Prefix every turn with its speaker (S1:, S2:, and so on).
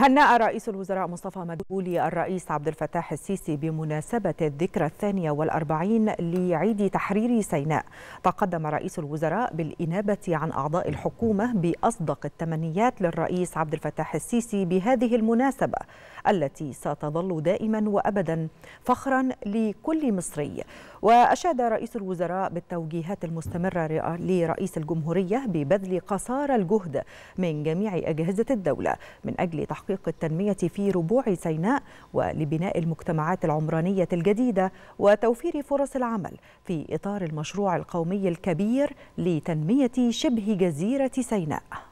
S1: هنأ رئيس الوزراء مصطفى مدبولي الرئيس عبد الفتاح السيسي بمناسبة الذكرى الثانية والأربعين لعيد تحرير سيناء تقدم رئيس الوزراء بالإنابة عن أعضاء الحكومة بأصدق التمنيات للرئيس عبد الفتاح السيسي بهذه المناسبة التي ستظل دائما وابدا فخرا لكل مصري واشاد رئيس الوزراء بالتوجيهات المستمره لرئيس الجمهوريه ببذل قصارى الجهد من جميع اجهزه الدوله من اجل تحقيق التنميه في ربوع سيناء ولبناء المجتمعات العمرانيه الجديده وتوفير فرص العمل في اطار المشروع القومي الكبير لتنميه شبه جزيره سيناء